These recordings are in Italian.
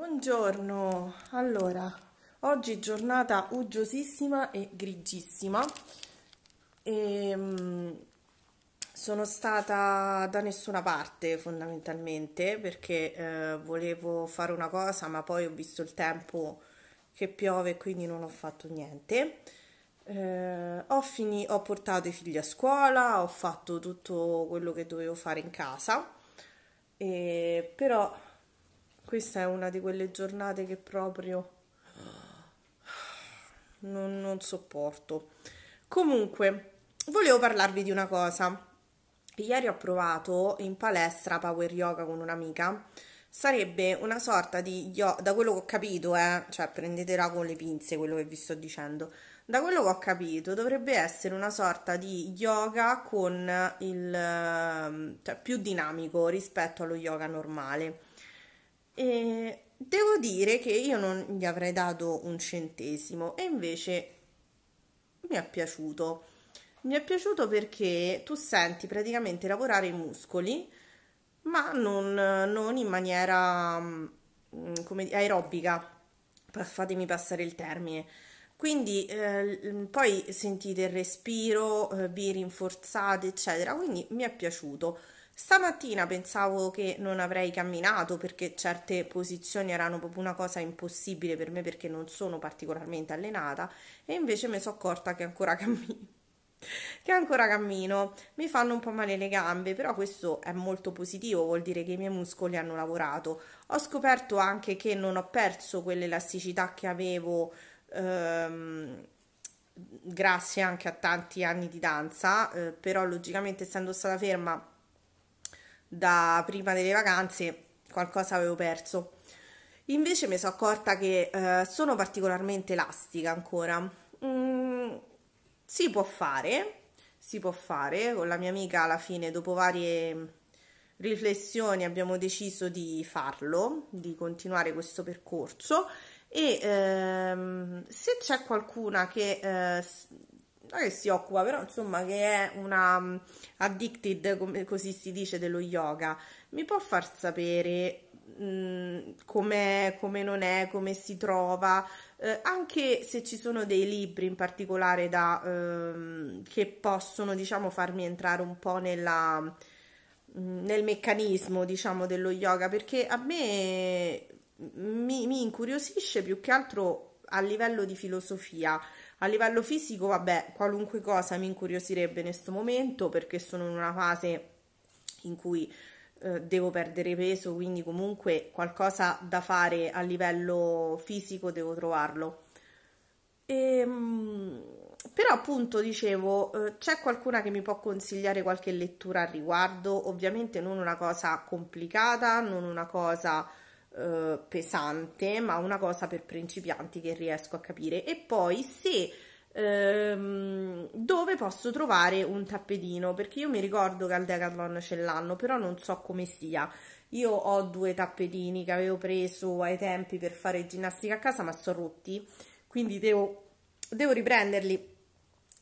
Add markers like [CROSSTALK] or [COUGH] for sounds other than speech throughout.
Buongiorno, allora, oggi giornata uggiosissima e grigissima e, ehm, sono stata da nessuna parte fondamentalmente perché eh, volevo fare una cosa ma poi ho visto il tempo che piove quindi non ho fatto niente. Eh, ho, fini, ho portato i figli a scuola, ho fatto tutto quello che dovevo fare in casa, e, però questa è una di quelle giornate che proprio non, non sopporto. Comunque, volevo parlarvi di una cosa. Ieri ho provato in palestra Power Yoga con un'amica. Sarebbe una sorta di yoga, da quello che ho capito, eh, cioè prendetela con le pinze quello che vi sto dicendo. Da quello che ho capito, dovrebbe essere una sorta di yoga con il ehm, cioè, più dinamico rispetto allo yoga normale. E devo dire che io non gli avrei dato un centesimo e invece mi è piaciuto. Mi è piaciuto perché tu senti praticamente lavorare i muscoli, ma non, non in maniera mm, come aerobica, fatemi passare il termine. Quindi eh, poi sentite il respiro, eh, vi rinforzate, eccetera. Quindi mi è piaciuto. Stamattina pensavo che non avrei camminato perché certe posizioni erano proprio una cosa impossibile per me perché non sono particolarmente allenata e invece mi sono accorta che ancora [LAUGHS] cammino che ancora cammino, mi fanno un po' male le gambe, però questo è molto positivo, vuol dire che i miei muscoli hanno lavorato. Ho scoperto anche che non ho perso quell'elasticità che avevo ehm, grazie anche a tanti anni di danza, eh, però logicamente essendo stata ferma da prima delle vacanze qualcosa avevo perso. Invece mi sono accorta che eh, sono particolarmente elastica ancora. Mm, si può fare, si può fare. Con la mia amica alla fine, dopo varie riflessioni, abbiamo deciso di farlo, di continuare questo percorso. E ehm, se c'è qualcuna che eh, non che si occupa, però insomma che è una mm, addicted, come così si dice, dello yoga, mi può far sapere mm, come com non è, come si trova, eh, anche se ci sono dei libri in particolare da, ehm, che possono diciamo farmi entrare un po' nella, mm, nel meccanismo diciamo dello yoga, perché a me mi, mi incuriosisce più che altro a livello di filosofia a livello fisico, vabbè, qualunque cosa mi incuriosirebbe in questo momento perché sono in una fase in cui eh, devo perdere peso, quindi comunque qualcosa da fare a livello fisico devo trovarlo. E, ehm, però appunto dicevo, eh, c'è qualcuna che mi può consigliare qualche lettura al riguardo, ovviamente non una cosa complicata, non una cosa eh, pesante, ma una cosa per principianti che riesco a capire. E poi se ehm, dove posso trovare un tappetino, perché io mi ricordo che al Decathlon ce l'hanno, però non so come sia. Io ho due tappetini che avevo preso ai tempi per fare ginnastica a casa, ma sono rotti, quindi devo, devo riprenderli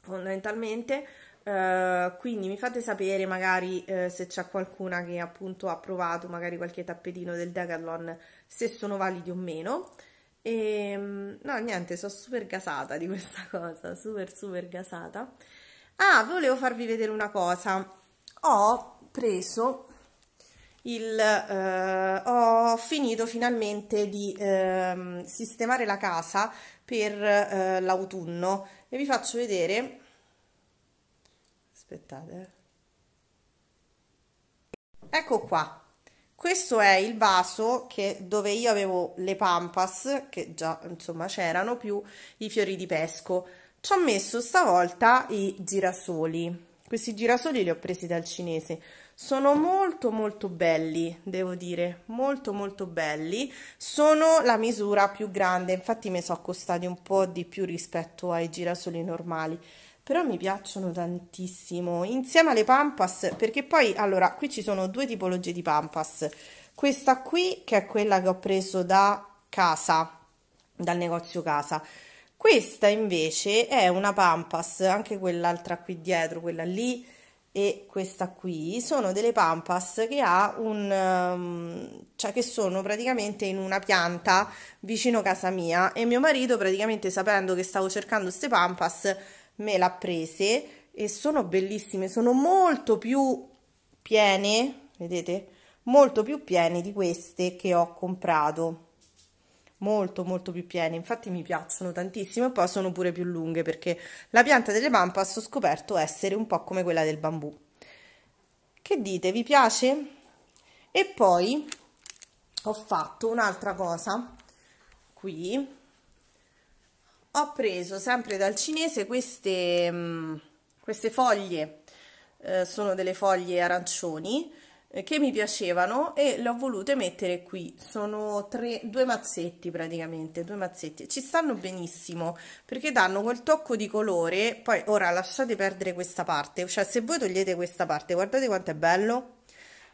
fondamentalmente. Eh, quindi mi fate sapere magari uh, se c'è qualcuna che appunto ha provato magari qualche tappetino del Decathlon se sono validi o meno e ehm, no niente sono super gasata di questa [LAUGHS] cosa super super gasata ah volevo farvi vedere una cosa ho preso il uh, ho finito finalmente di ehm, sistemare la casa per l'autunno e vi faccio vedere aspettate eh. ecco qua questo è il vaso che, dove io avevo le pampas che già insomma c'erano più i fiori di pesco ci ho messo stavolta i girasoli questi girasoli li ho presi dal cinese sono molto molto belli devo dire molto molto belli sono la misura più grande infatti mi sono costati un po' di più rispetto ai girasoli normali però mi piacciono tantissimo insieme alle pampas perché poi allora qui ci sono due tipologie di pampas questa qui che è quella che ho preso da casa dal negozio casa questa invece è una pampas anche quell'altra qui dietro quella lì e questa qui sono delle pampas che ha un ehm, cioè che sono praticamente in una pianta vicino casa mia e mio marito praticamente sapendo che stavo cercando queste pampas me l'ha prese e sono bellissime, sono molto più piene, vedete? Molto più piene di queste che ho comprato. Molto molto più piene, infatti mi piacciono tantissimo e poi sono pure più lunghe perché la pianta delle pampas ho scoperto essere un po' come quella del bambù. Che dite, vi piace? E poi ho fatto un'altra cosa qui ho preso sempre dal cinese queste, mm, queste foglie, eh, sono delle foglie arancioni, eh, che mi piacevano e le ho volute mettere qui sono tre, due mazzetti praticamente due mazzetti ci stanno benissimo perché danno quel tocco di colore poi ora lasciate perdere questa parte cioè se voi togliete questa parte guardate quanto è bello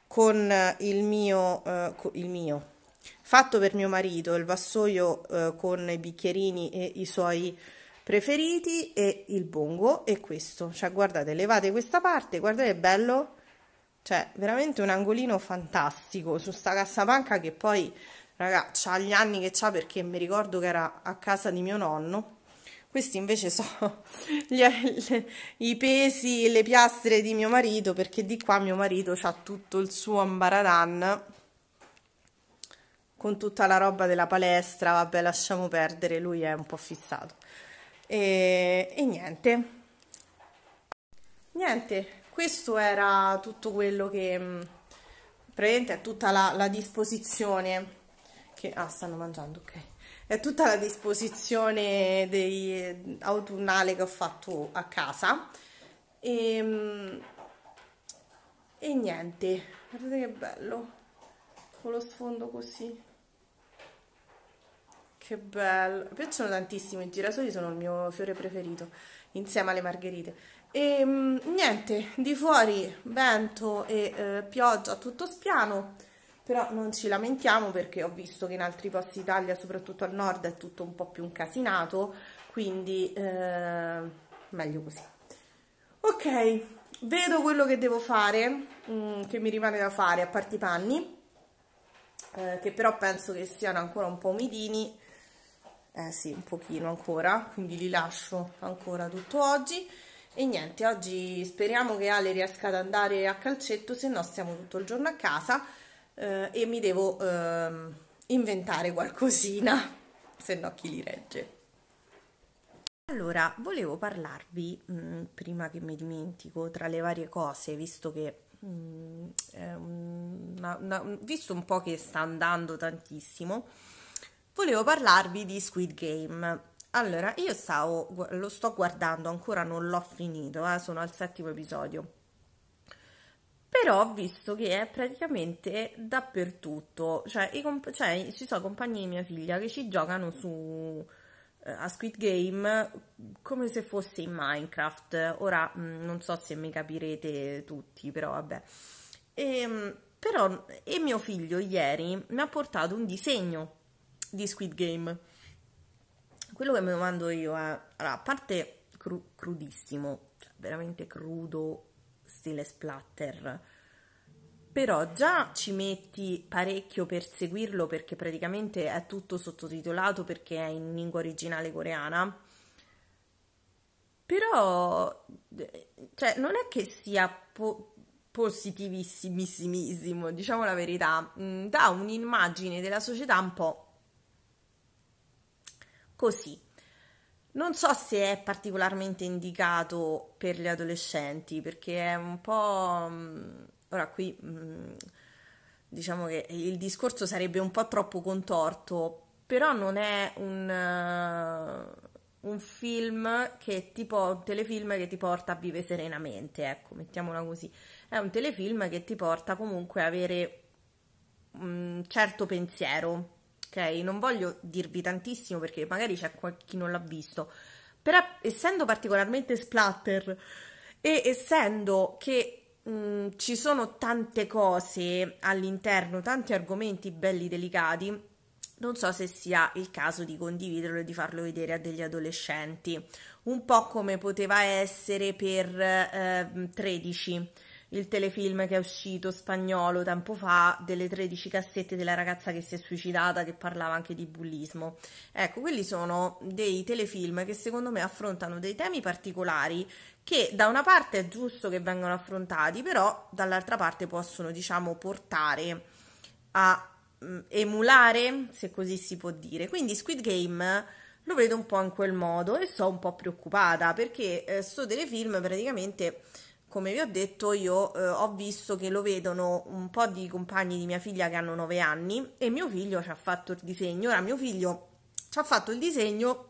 con il mio, eh, il mio fatto per mio marito il vassoio eh, con i bicchierini e i suoi preferiti e il bongo e questo cioè guardate levate questa parte guardate è bello cioè veramente un angolino fantastico su sta cassapanca che poi raga ha gli anni che ha perché mi ricordo che era a casa di mio nonno questi invece [LAUGHS] sono gli, le, i pesi e le piastre di mio marito perché di qua mio marito ha tutto il suo ambaradan con tutta la roba della palestra, vabbè lasciamo perdere, lui è un po' fissato. E, e niente, niente, questo era tutto quello che, mm, praticamente è tutta la, la disposizione, che, ah stanno mangiando, ok, è tutta la disposizione dei, autunnale che ho fatto a casa. E, mm, e niente, guardate che bello, con lo sfondo così. Che bello, mi piacciono tantissimo, i girasoli sono il mio fiore preferito, insieme alle margherite. E ehm, niente, di fuori vento e eh, pioggia tutto spiano, però non ci lamentiamo perché ho visto che in altri posti d'Italia, soprattutto al nord, è tutto un po' più incasinato, quindi eh, meglio così. Ok, vedo quello che devo fare, mh, mm, che mi rimane da fare a parte i panni, eh, che però penso che siano ancora un po' umidini, eh sì, un pochino ancora, quindi li lascio ancora tutto oggi e niente, oggi speriamo che Ale riesca ad andare a calcetto, se no stiamo tutto il giorno a casa eh, e mi devo eh, inventare qualcosina, se no chi li regge. Allora, volevo parlarvi, mh, mm, prima che mi dimentico, tra le varie cose, visto che mh, mm, una, una, visto un po' che sta andando tantissimo, volevo parlarvi di Squid Game. Allora, io stavo, lo sto guardando, ancora non l'ho finito, eh, sono al settimo episodio. Però ho visto che è praticamente dappertutto, cioè, cioè ci sono compagni di mia figlia che ci giocano su, eh, a Squid Game come se fosse in Minecraft. Ora mh, mm, non so se mi capirete tutti, però vabbè. E, ehm, però, e mio figlio ieri mi ha portato un disegno di Squid Game. Quello che mi domando io è, allora, a parte cru, crudissimo, cioè veramente crudo, stile splatter, però già ci metti parecchio per seguirlo perché praticamente è tutto sottotitolato perché è in lingua originale coreana. Però, cioè, non è che sia po- positivissimissimissimo, diciamo la verità, mm, dà un'immagine della società un po' così. Non so se è particolarmente indicato per gli adolescenti, perché è un po'... Mm, ora qui mm, diciamo che il discorso sarebbe un po' troppo contorto, però non è un, eh, un film che tipo un telefilm che ti porta a vivere serenamente, ecco, mettiamola così. È un telefilm che ti porta comunque a avere un mm, certo pensiero, ok? Non voglio dirvi tantissimo perché magari c'è chi non l'ha visto, però essendo particolarmente splatter e essendo che mh, mhmm, ci sono tante cose all'interno, tanti argomenti belli delicati, non so se sia il caso di condividerlo e di farlo vedere a degli adolescenti, un po' come poteva essere per eh, 13 il telefilm che è uscito spagnolo tempo fa delle 13 cassette della ragazza che si è suicidata che parlava anche di bullismo. Ecco, quelli sono dei telefilm che secondo me affrontano dei temi particolari che da una parte è giusto che vengano affrontati, però dall'altra parte possono, diciamo, portare a mm, emulare, se così si può dire. Quindi Squid Game lo vedo un po' in quel modo e sto un po' preoccupata perché eh, sto telefilm praticamente come vi ho detto, io eh, ho visto che lo vedono un po' di compagni di mia figlia che hanno 9 anni e mio figlio ci ha fatto il disegno. Ora, mio figlio ci ha fatto il disegno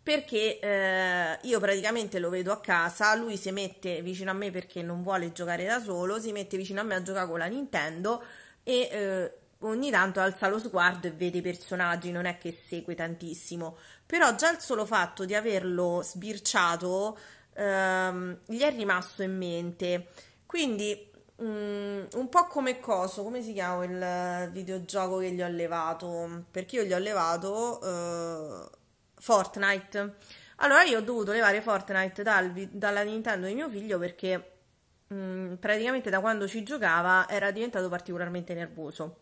perché eh, io praticamente lo vedo a casa, lui si mette vicino a me perché non vuole giocare da solo, si mette vicino a me a giocare con la Nintendo e eh, ogni tanto alza lo sguardo e vede i personaggi, non è che segue tantissimo, però già il solo fatto di averlo sbirciato ehm, gli è rimasto in mente. Quindi Mm, un po' come coso, come si chiama il videogioco che gli ho levato? Perché io gli ho levato uh, Fortnite. Allora io ho dovuto levare Fortnite dal, dalla Nintendo di mio figlio perché mm, praticamente da quando ci giocava era diventato particolarmente nervoso.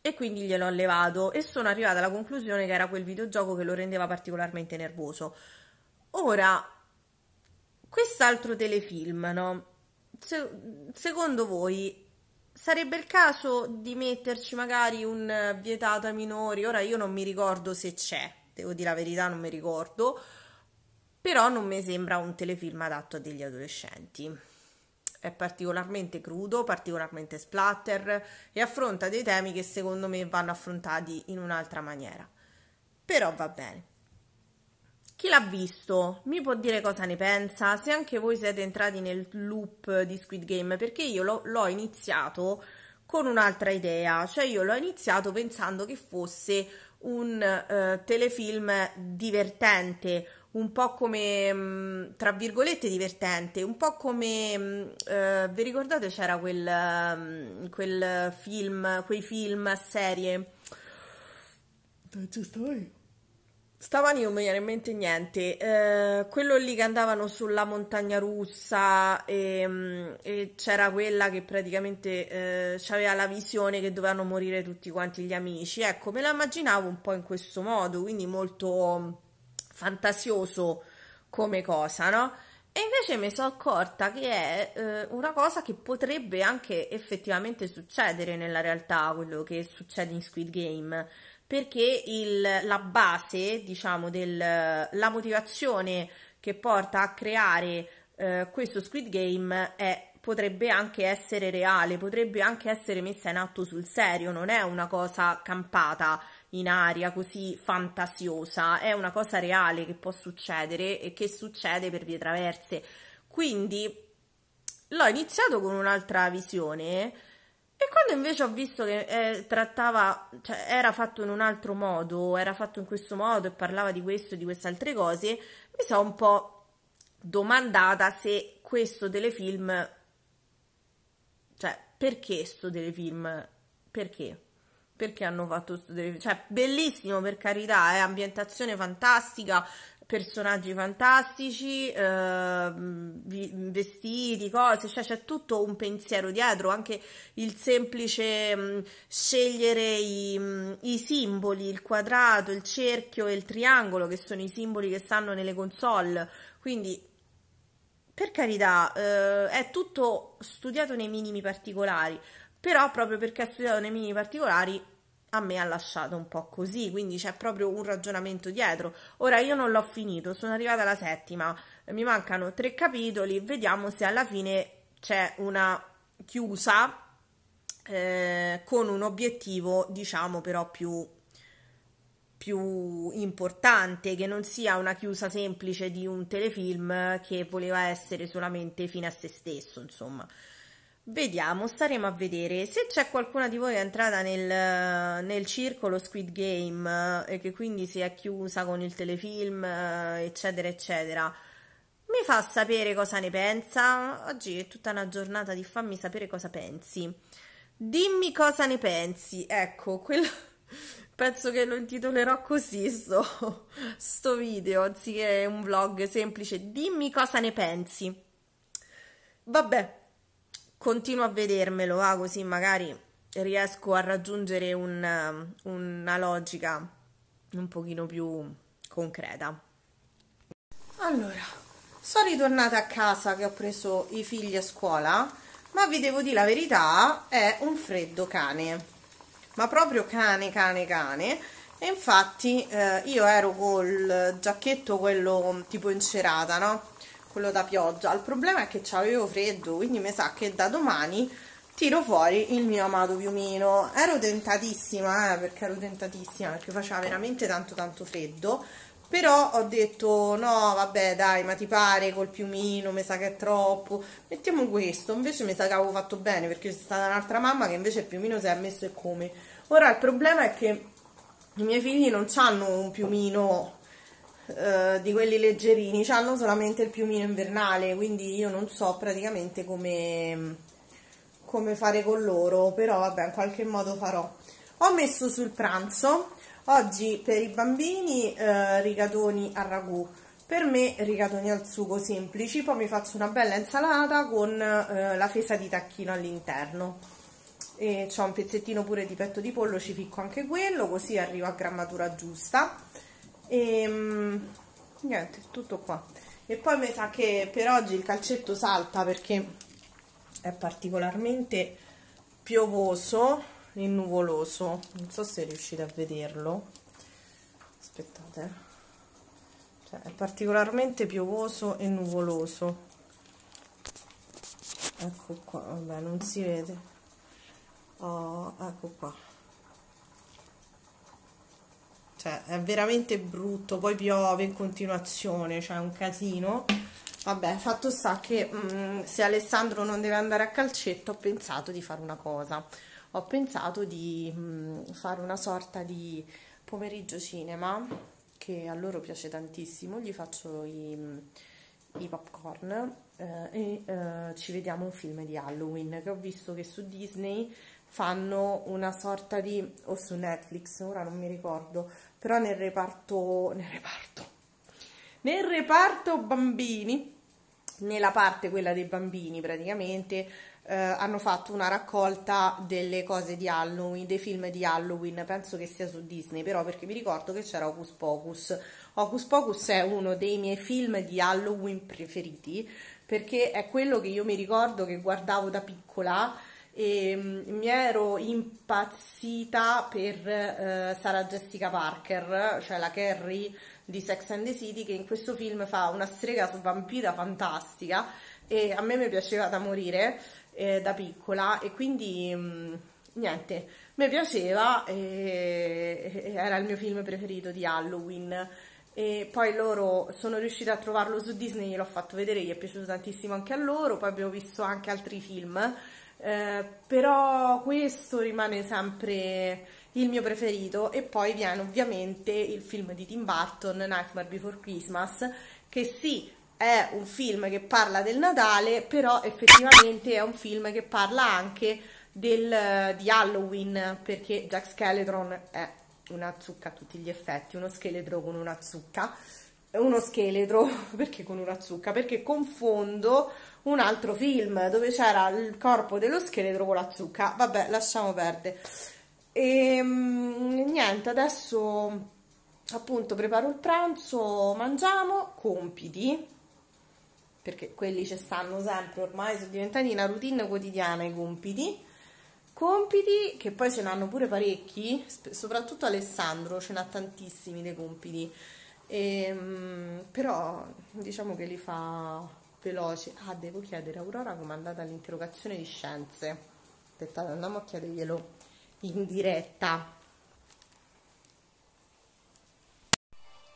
E quindi gliel'ho levato e sono arrivata alla conclusione che era quel videogioco che lo rendeva particolarmente nervoso. Ora, quest'altro telefilm, no? Se, secondo voi sarebbe il caso di metterci magari un vietato ai minori? Ora io non mi ricordo se c'è, devo dire la verità, non mi ricordo, però non mi sembra un telefilm adatto a degli adolescenti. È particolarmente crudo, particolarmente splatter e affronta dei temi che secondo me vanno affrontati in un'altra maniera. Però va bene. Chi l'ha visto mi può dire cosa ne pensa, se anche voi siete entrati nel loop di Squid Game, perché io l'ho iniziato con un'altra idea, cioè io l'ho iniziato pensando che fosse un eh, telefilm divertente, un po' come, mh, mm, tra virgolette, divertente, un po' come, mh, mm, eh, vi ricordate c'era quel, mh, mm, quel film, quei film, serie? Dove ci stai? Stavani non mi viene in mente niente, eh, quello lì che andavano sulla montagna russa e, ehm, e c'era quella che praticamente eh, aveva la visione che dovevano morire tutti quanti gli amici, ecco me la immaginavo un po' in questo modo, quindi molto mm, fantasioso come cosa, no? E invece mi sono accorta che è eh, una cosa che potrebbe anche effettivamente succedere nella realtà, quello che succede in Squid Game, perché il, la base, diciamo, della motivazione che porta a creare eh, questo Squid Game è, potrebbe anche essere reale, potrebbe anche essere messa in atto sul serio, non è una cosa campata in aria così fantasiosa, è una cosa reale che può succedere e che succede per vie traverse. Quindi l'ho iniziato con un'altra visione e quando invece ho visto che eh, trattava, cioè era fatto in un altro modo, era fatto in questo modo e parlava di questo e di queste altre cose, mi sono un po' domandata se questo telefilm, cioè perché questo telefilm, perché? Perché hanno fatto questo telefilm? Cioè bellissimo per carità, è eh, ambientazione fantastica, personaggi fantastici, eh, vestiti, cose, cioè c'è tutto un pensiero dietro, anche il semplice mh, mm, scegliere i, mh, mm, i, simboli, il quadrato, il cerchio e il triangolo, che sono i simboli che stanno nelle console, quindi per carità eh, è tutto studiato nei minimi particolari, però proprio perché è studiato nei minimi particolari a me ha lasciato un po' così, quindi c'è proprio un ragionamento dietro. Ora io non l'ho finito, sono arrivata alla settima, mi mancano tre capitoli, vediamo se alla fine c'è una chiusa eh, con un obiettivo, diciamo però più, più importante, che non sia una chiusa semplice di un telefilm che voleva essere solamente fine a se stesso, insomma. Vediamo, staremo a vedere. Se c'è qualcuna di voi che è entrata nel, nel circolo Squid Game eh, e che quindi si è chiusa con il telefilm, eh, eccetera, eccetera, mi fa sapere cosa ne pensa. Oggi è tutta una giornata di fammi sapere cosa pensi. Dimmi cosa ne pensi. Ecco, quello... [LAUGHS] penso che lo intitolerò così sto, [LAUGHS] sto video, anziché un vlog semplice. Dimmi cosa ne pensi. Vabbè continuo a vedermelo, ah, così magari riesco a raggiungere un, um, una logica un pochino più concreta. Allora, sono ritornata a casa che ho preso i figli a scuola, ma vi devo dire la verità, è un freddo cane. Ma proprio cane, cane, cane. E infatti eh, io ero col giacchetto quello tipo incerata, no? quello da pioggia il problema è che avevo freddo quindi mi sa che da domani tiro fuori il mio amato piumino ero tentatissima eh, perché ero tentatissima perché faceva veramente tanto tanto freddo però ho detto no vabbè dai ma ti pare col piumino mi sa che è troppo mettiamo questo invece mi sa che avevo fatto bene perché c'è stata un'altra mamma che invece il piumino si è messo e come ora il problema è che i miei figli non hanno un piumino eh, di quelli leggerini, hanno solamente il piumino invernale, quindi io non so praticamente come, come fare con loro, però vabbè in qualche modo farò. Ho messo sul pranzo, oggi per i bambini eh, rigatoni al ragù, per me rigatoni al sugo semplici, poi mi faccio una bella insalata con eh, la fesa di tacchino all'interno. E ho un pezzettino pure di petto di pollo, ci ficco anche quello, così arrivo a grammatura giusta e ehm, niente tutto qua e poi mi sa che per oggi il calcetto salta perché è particolarmente piovoso e nuvoloso non so se riuscite a vederlo aspettate eh. cioè, è particolarmente piovoso e nuvoloso ecco qua vabbè non si vede oh, ecco qua cioè è veramente brutto, poi piove in continuazione, cioè è un casino. Vabbè, fatto sta che mh, mm, se Alessandro non deve andare a calcetto ho pensato di fare una cosa, ho pensato di mh, mm, fare una sorta di pomeriggio cinema, che a loro piace tantissimo, gli faccio i, mm, i popcorn eh, e eh, ci vediamo un film di Halloween che ho visto che su Disney fanno una sorta di, o su Netflix, ora non mi ricordo, però nel reparto, nel reparto, nel reparto bambini, nella parte quella dei bambini praticamente, eh, hanno fatto una raccolta delle cose di Halloween, dei film di Halloween, penso che sia su Disney, però perché mi ricordo che c'era Hocus Pocus. Hocus Pocus è uno dei miei film di Halloween preferiti, perché è quello che io mi ricordo che guardavo da piccola, e ehm, mi ero impazzita per eh, Sara Jessica Parker, cioè la Carrie di Sex and the City, che in questo film fa una strega svampita fantastica e a me mi piaceva da morire eh, da piccola e quindi mh, mm, niente, mi piaceva e era il mio film preferito di Halloween. E poi loro sono riuscita a trovarlo su Disney, gliel'ho fatto vedere, gli è piaciuto tantissimo anche a loro, poi abbiamo visto anche altri film eh, però questo rimane sempre il mio preferito e poi viene ovviamente il film di Tim Burton, Nightmare Before Christmas, che sì, è un film che parla del Natale, però effettivamente è un film che parla anche del, eh, di Halloween, perché Jack Skeletron è una zucca a tutti gli effetti, uno scheletro con una zucca, uno scheletro [LAUGHS] perché con una zucca, perché confondo un altro film dove c'era il corpo dello scheletro con la zucca. Vabbè, lasciamo perdere. E ehm, niente, adesso appunto preparo il pranzo, mangiamo, compiti perché quelli ci stanno sempre ormai, sono diventati una routine quotidiana i compiti. Compiti che poi ce n'hanno pure parecchi, soprattutto Alessandro ce n'ha tantissimi dei compiti, e, ehm, però diciamo che li fa veloce. Ah, devo chiedere a Aurora come è andata l'interrogazione di scienze. Aspettate, andiamo a chiederglielo in diretta.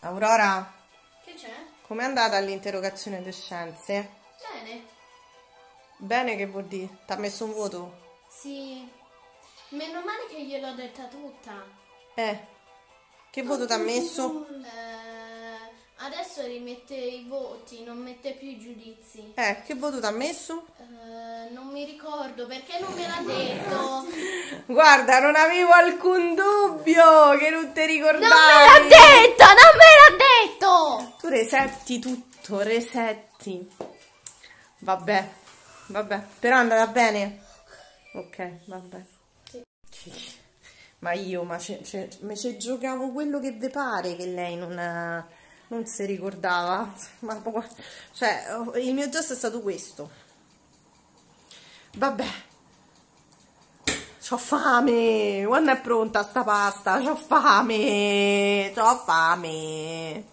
Aurora? Che c'è? Com'è andata l'interrogazione di scienze? Bene. Bene che vuol dire? Ti ha messo un voto? Sì. Meno male che gliel'ho detta tutta. Eh. Che voto ti ha messo? Eh... Adesso rimette i voti, non mette più i giudizi. Eh, che voto ti ha messo? Uh, non mi ricordo perché non me l'ha detto. [LAUGHS] Guarda, non avevo alcun dubbio che non ti ricordavi. Non me l'ha detto, non me l'ha detto. Tu resetti tutto, resetti. Vabbè, vabbè, però è andata bene. Ok, vabbè. Sì. Ma io, ma ci giocavo quello che vi pare che lei non ha non si ricordava ma, cioè il mio gesto è stato questo vabbè ho fame quando è pronta sta pasta ho fame ho fame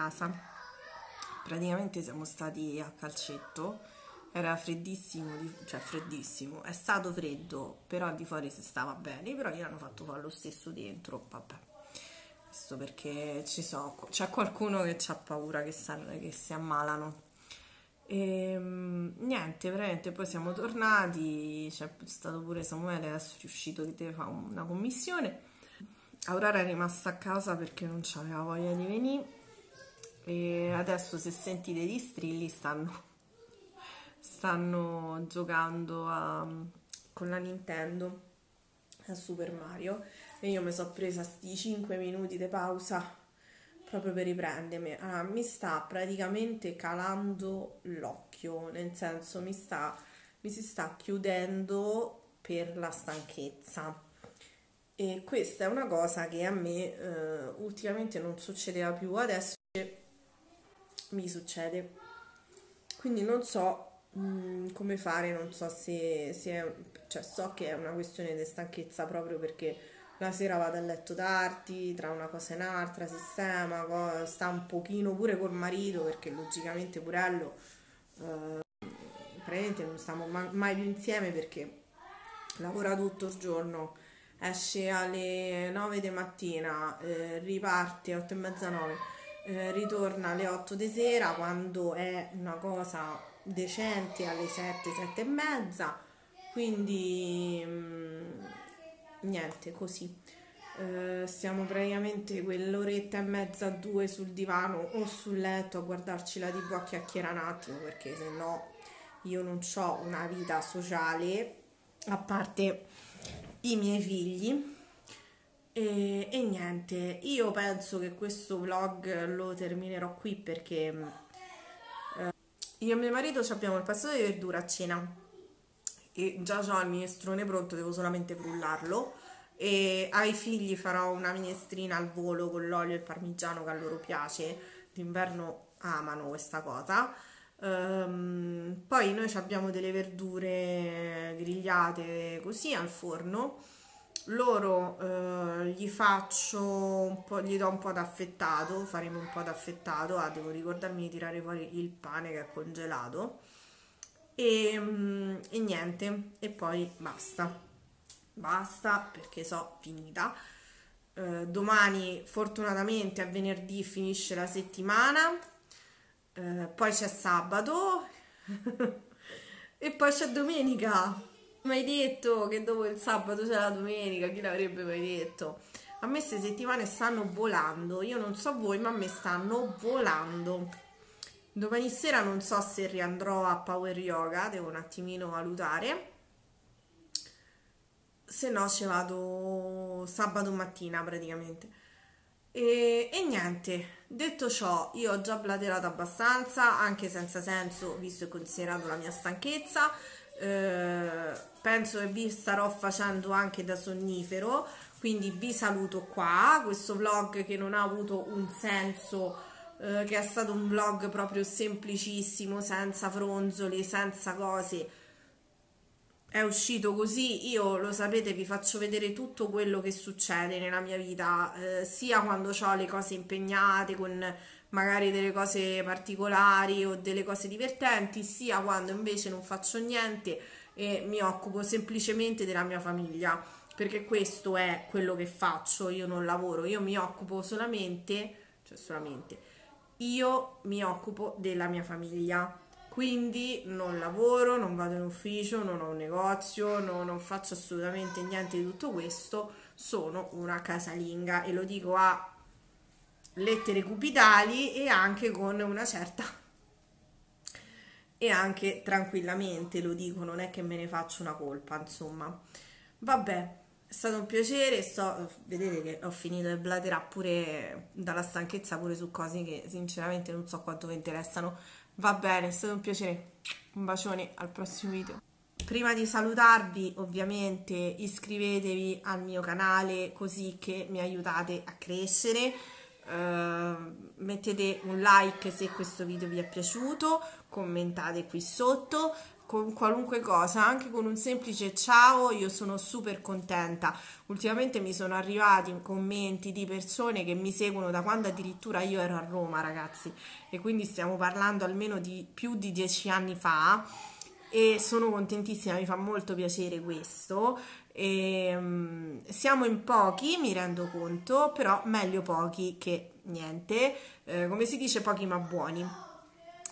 casa. Praticamente siamo stati a calcetto, era freddissimo, cioè freddissimo, è stato freddo, però al di fuori si stava bene, però gli hanno fatto fare lo stesso dentro, vabbè. Questo perché so, c'è qualcuno che ha paura che, che si ammalano. E, ehm, niente, veramente poi siamo tornati, c'è stato pure Samuele, adesso è riuscito che deve fare una commissione. Aurora è rimasta a casa perché non aveva voglia di venire e adesso se sentite gli strilli stanno, stanno giocando a, con la Nintendo a Super Mario e io mi sono presa sti 5 minuti di pausa proprio per riprendermi allora, ah, mi sta praticamente calando l'occhio nel senso mi sta mi si sta chiudendo per la stanchezza e questa è una cosa che a me eh, ultimamente non succedeva più adesso mi succede. Quindi non so mh, mm, come fare, non so se, se è, cioè so che è una questione di stanchezza proprio perché la sera vado a letto tardi, tra una cosa e un'altra, sistema, sta un pochino pure col marito perché logicamente Purello eh, praticamente non stiamo mai più insieme perché lavora tutto il giorno, esce alle 9 di mattina, eh, riparte 8 e mezza 9 eh, ritorna alle 8 di sera quando è una cosa decente alle 7, 7 e mezza, quindi mh, mm, niente, così. Eh, stiamo praticamente quell'oretta e mezza, due sul divano o sul letto a guardarci la tv a chiacchierare un attimo perché se no io non ho una vita sociale a parte i miei figli e, e, niente, io penso che questo vlog lo terminerò qui perché mm, eh, io e mio marito abbiamo il passato di verdura a cena e già ho il minestrone pronto, devo solamente frullarlo e ai figli farò una minestrina al volo con l'olio e il parmigiano che a loro piace, d'inverno amano questa cosa. Ehm, poi noi abbiamo delle verdure grigliate così al forno loro eh, gli faccio un po', gli do un po' d'affettato, faremo un po' d'affettato, ah devo ricordarmi di tirare fuori il pane che è congelato e, mm, e niente, e poi basta, basta perché so finita. Eh, domani fortunatamente a venerdì finisce la settimana, eh, poi c'è sabato [LAUGHS] e poi c'è domenica mai detto che dopo il sabato c'è cioè la domenica, chi l'avrebbe mai detto? A me queste settimane stanno volando, io non so voi, ma a me stanno volando. Domani sera non so se riandrò a Power Yoga, devo un attimino valutare. Se no ci vado sabato mattina praticamente. E, e niente, detto ciò, io ho già platerato abbastanza, anche senza senso, visto e considerato la mia stanchezza. Eh, penso che vi starò facendo anche da sonnifero quindi vi saluto qua questo vlog che non ha avuto un senso eh, che è stato un vlog proprio semplicissimo senza fronzoli senza cose è uscito così io lo sapete vi faccio vedere tutto quello che succede nella mia vita eh, sia quando ho le cose impegnate con magari delle cose particolari o delle cose divertenti sia quando invece non faccio niente e mi occupo semplicemente della mia famiglia, perché questo è quello che faccio, io non lavoro, io mi occupo solamente, cioè solamente, io mi occupo della mia famiglia. Quindi non lavoro, non vado in ufficio, non ho un negozio, non, non faccio assolutamente niente di tutto questo, sono una casalinga e lo dico a lettere cupidali e anche con una certa e anche tranquillamente lo dico, non è che me ne faccio una colpa, insomma. Vabbè, è stato un piacere, so, vedete che ho finito di blaterà pure dalla stanchezza, pure su cose che sinceramente non so quanto vi interessano. Va bene, è stato un piacere, un bacione, al prossimo video. Prima di salutarvi ovviamente iscrivetevi al mio canale così che mi aiutate a crescere. Ehm, mettete un like se questo video vi è piaciuto, commentate qui sotto, con qualunque cosa, anche con un semplice ciao, io sono super contenta. Ultimamente mi sono arrivati commenti di persone che mi seguono da quando addirittura io ero a Roma, ragazzi, e quindi stiamo parlando almeno di più di dieci anni fa e sono contentissima, mi fa molto piacere questo. E, ehm, siamo in pochi, mi rendo conto, però meglio pochi che niente. Eh, come si dice, pochi ma buoni.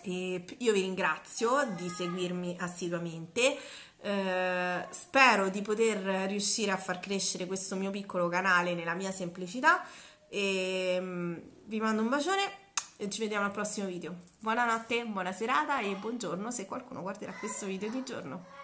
E io vi ringrazio di seguirmi assiduamente. Eh, spero di poter riuscire a far crescere questo mio piccolo canale nella mia semplicità. E, ehm, vi mando un bacione e ci vediamo al prossimo video. Buonanotte, buona serata e buongiorno se qualcuno guarderà questo video di giorno.